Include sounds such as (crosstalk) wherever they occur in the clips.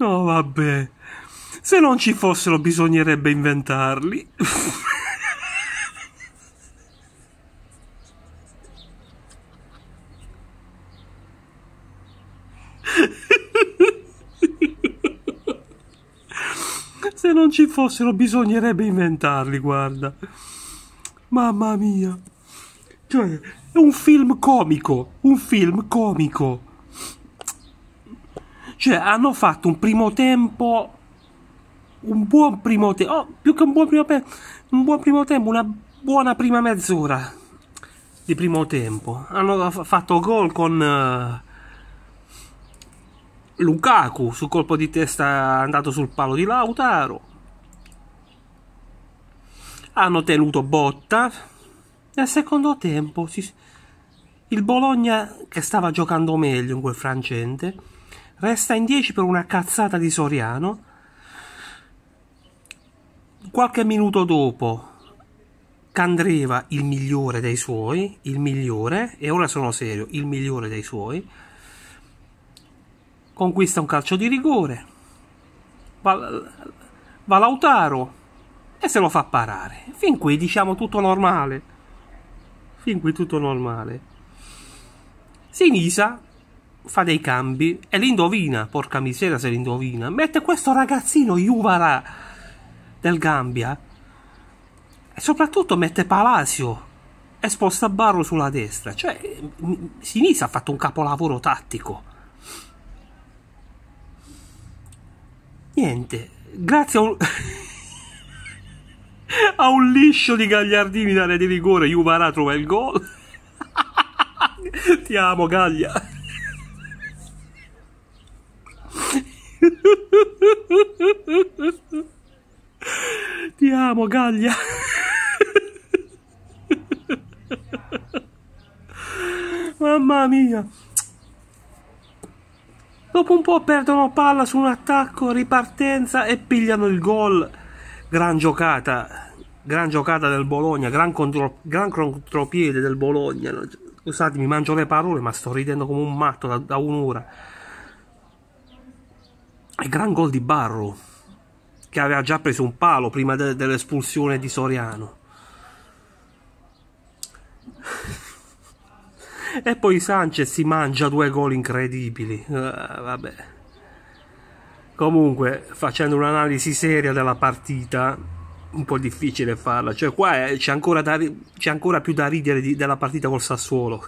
No, vabbè. Se non ci fossero, bisognerebbe inventarli. (laughs) fossero bisognerebbe inventarli, guarda. Mamma mia. Cioè, è un film comico, un film comico. Cioè, hanno fatto un primo tempo un buon primo tempo, oh, più che un buon primo tempo, un buon primo tempo, una buona prima mezz'ora di primo tempo. Hanno fatto gol con uh, Lukaku sul colpo di testa andato sul palo di Lautaro hanno tenuto botta. Nel secondo tempo si, il Bologna, che stava giocando meglio in quel frangente, resta in 10 per una cazzata di Soriano. Qualche minuto dopo, Candreva, il migliore dei suoi, il migliore, e ora sono serio, il migliore dei suoi, conquista un calcio di rigore. Va, va Lautaro, e se lo fa parare. Fin qui diciamo tutto normale. Fin qui tutto normale. Sinisa fa dei cambi e l'indovina, porca miseria se l'indovina. Mette questo ragazzino Juvara del Gambia e soprattutto mette Palacio e sposta Barro sulla destra. Cioè, Sinisa ha fatto un capolavoro tattico. Niente, grazie a un... (laughs) a un liscio di Gagliardini d'area di rigore Juvara trova il gol (laughs) ti amo Gaglia (laughs) ti amo Gaglia (laughs) mamma mia Dopo un po' perdono palla su un attacco, ripartenza e pigliano il gol. Gran giocata gran giocata del Bologna, gran, contro, gran contropiede del Bologna. Scusate, mi mangio le parole, ma sto ridendo come un matto da, da un'ora. E gran gol di Barro, che aveva già preso un palo prima de, dell'espulsione di Soriano. (laughs) e poi Sanchez si mangia due gol incredibili. Uh, vabbè. Comunque, facendo un'analisi seria della partita, un po' difficile farla. Cioè, qua è, c'è, ancora da, c'è, ancora più da ridere di, della partita col Sassuolo.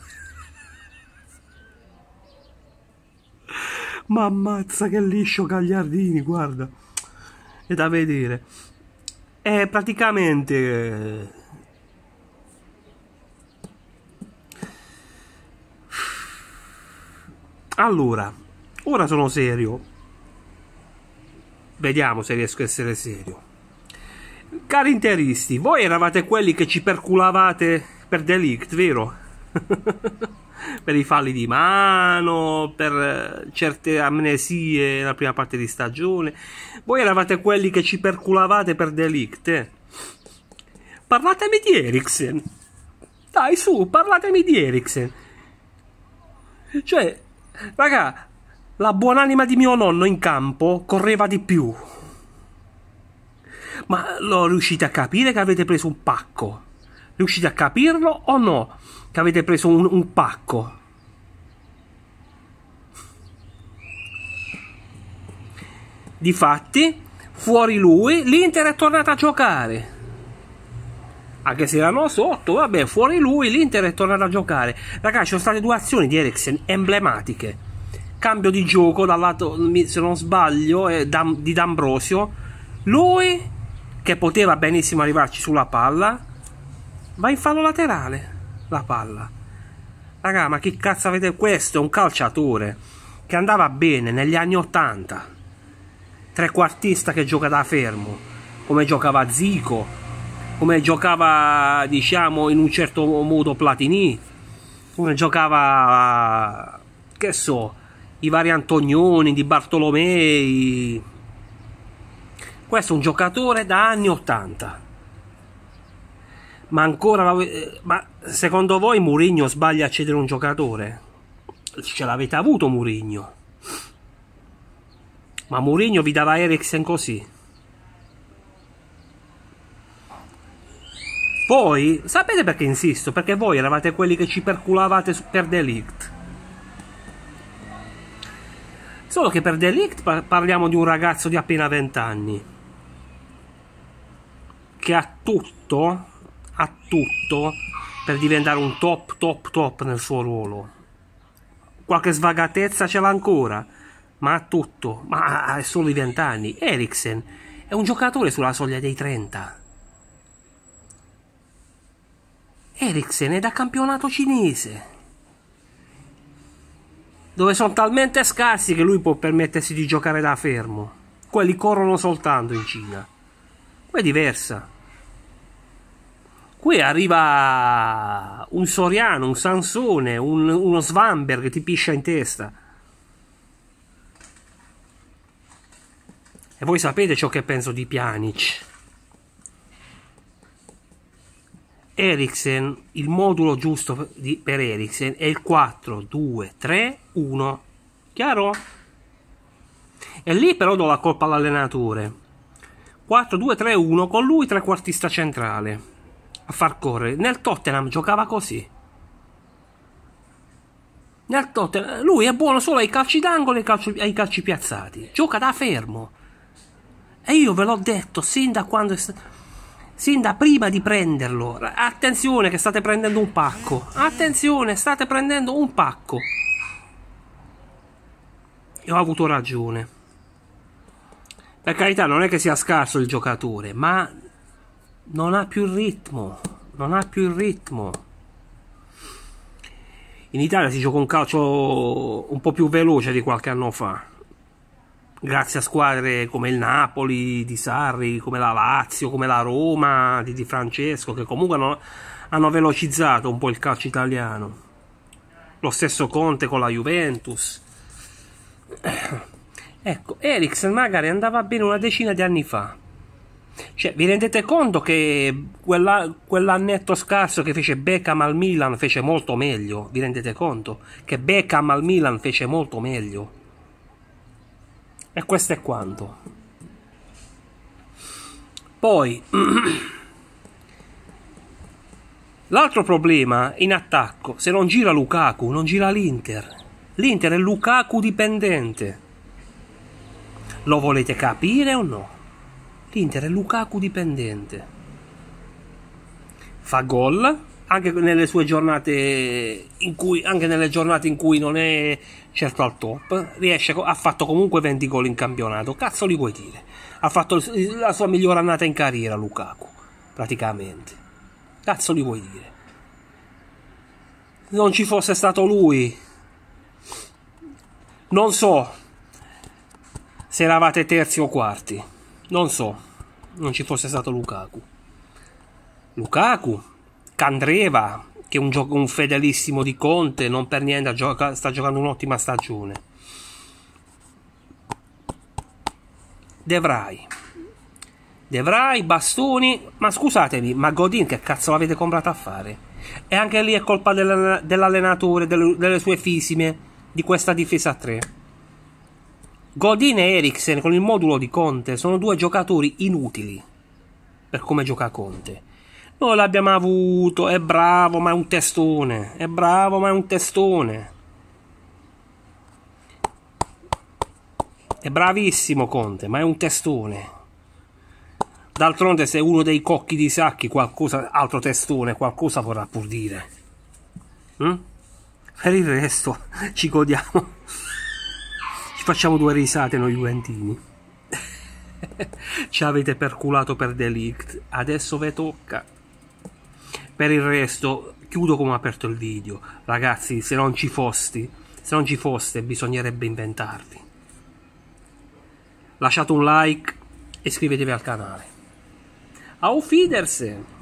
(laughs) Ma ammazza che liscio Gagliardini, guarda. È da vedere. E praticamente... Eh, allora, ora sono serio. Vediamo se riesco a essere serio cari interisti, voi eravate quelli che ci perculavate per delict, vero? (laughs) per i falli di mano, per eh, certe amnesie nella prima parte di stagione. Voi eravate quelli che ci perculavate per delict. Eh? Parlatemi di Eriksen. Dai, su, parlatemi di Eriksen. Cioè, raga, la buonanima di mio nonno in campo correva di più. Ma lo riuscite a capire che avete preso un pacco? Riuscite a capirlo o no? Che avete preso un, un pacco? Difatti, fuori lui, l'Inter è tornata a giocare. Anche se erano sotto, vabbè, fuori lui, l'Inter è tornata a giocare. Ragazzi, ci sono state due azioni di Eriksen emblematiche. Cambio di gioco dal lato, se non sbaglio, eh, di D'Ambrosio. Lui che poteva benissimo arrivarci sulla palla, va in fallo laterale la palla. Raga, ma che cazzo avete questo? È un calciatore che andava bene negli anni 80. Trequartista che gioca da fermo, come giocava Zico, come giocava, diciamo, in un certo modo Platini, come giocava, che so, i vari Antonioni, di Bartolomei, questo è un giocatore da anni 80 ma ancora eh, ma secondo voi Murigno sbaglia a cedere un giocatore? ce l'avete avuto Murigno ma Murigno vi dava Eriksen così poi sapete perché insisto? perché voi eravate quelli che ci perculavate per Delict solo che per Delict parliamo di un ragazzo di appena 20 anni che ha tutto, ha tutto per diventare un top, top, top nel suo ruolo. Qualche svagatezza ce l'ha ancora, ma ha tutto, ma ha solo i 20 anni. Eriksen è un giocatore sulla soglia dei 30. Eriksen è da campionato cinese dove sono talmente scarsi che lui può permettersi di giocare da fermo. Quelli corrono soltanto in Cina. Qua è diversa. Qui arriva un Soriano, un Sansone, un, uno Svamber che ti piscia in testa. E voi sapete ciò che penso di Pjanic. Eriksen, il modulo giusto per Eriksen è il 4, 2, 3, 1. Chiaro? E lì però do la colpa all'allenatore. 4, 2, 3, 1, con lui trequartista centrale a far correre. Nel Tottenham giocava così. Nel Tottenham, lui è buono solo ai calci d'angolo e ai calci, ai calci piazzati. Gioca da fermo. E io ve l'ho detto sin da quando è stato sin da prima di prenderlo. Attenzione che state prendendo un pacco. Attenzione, state prendendo un pacco. E ho avuto ragione. Per carità, non è che sia scarso il giocatore, ma non ha più il ritmo, non ha più il ritmo. In Italia si gioca un calcio un po' più veloce di qualche anno fa, grazie a squadre come il Napoli di Sarri, come la Lazio, come la Roma di Di Francesco, che comunque hanno, hanno velocizzato un po' il calcio italiano. Lo stesso Conte con la Juventus. Ecco, Eriksen magari andava bene una decina di anni fa, cioè, vi rendete conto che quella, quell'annetto scarso che fece Beckham al Milan fece molto meglio? Vi rendete conto? Che Beckham al Milan fece molto meglio. E questo è quanto. Poi, (clears throat) l'altro problema in attacco, se non gira Lukaku, non gira l'Inter. L'Inter è Lukaku dipendente. Lo volete capire o no? L'Inter è Lukaku dipendente. Fa gol anche nelle sue giornate in cui, anche nelle giornate in cui non è certo al top, riesce, ha fatto comunque 20 gol in campionato. Cazzo li vuoi dire? Ha fatto la sua migliore annata in carriera Lukaku, praticamente. Cazzo li vuoi dire? Non ci fosse stato lui, non so se eravate terzi o quarti non so, non ci fosse stato Lukaku. Lukaku, Candreva, che è un, gioco, un fedelissimo di Conte, non per niente gioca, sta giocando un'ottima stagione. Devrai. Devrai, Bastoni, ma scusatemi, ma Godin che cazzo l'avete comprato a fare? E anche lì è colpa dell'allenatore, delle, sue fisime, di questa difesa a 3. Godin e Eriksen con il modulo di Conte sono due giocatori inutili per come gioca Conte. Noi l'abbiamo avuto, è bravo ma è un testone, è bravo ma è un testone. È bravissimo Conte, ma è un testone. D'altronde se è uno dei cocchi di sacchi, qualcosa, altro testone, qualcosa vorrà pur dire. Mm? Per il resto ci godiamo. Ci facciamo due risate noi Juventini. Ci avete perculato per Delict, adesso ve tocca. Per il resto, chiudo come ho aperto il video. Ragazzi, se non ci fosti, se non ci foste, bisognerebbe inventarvi. Lasciate un like e iscrivetevi al canale. Auf Wiedersehen!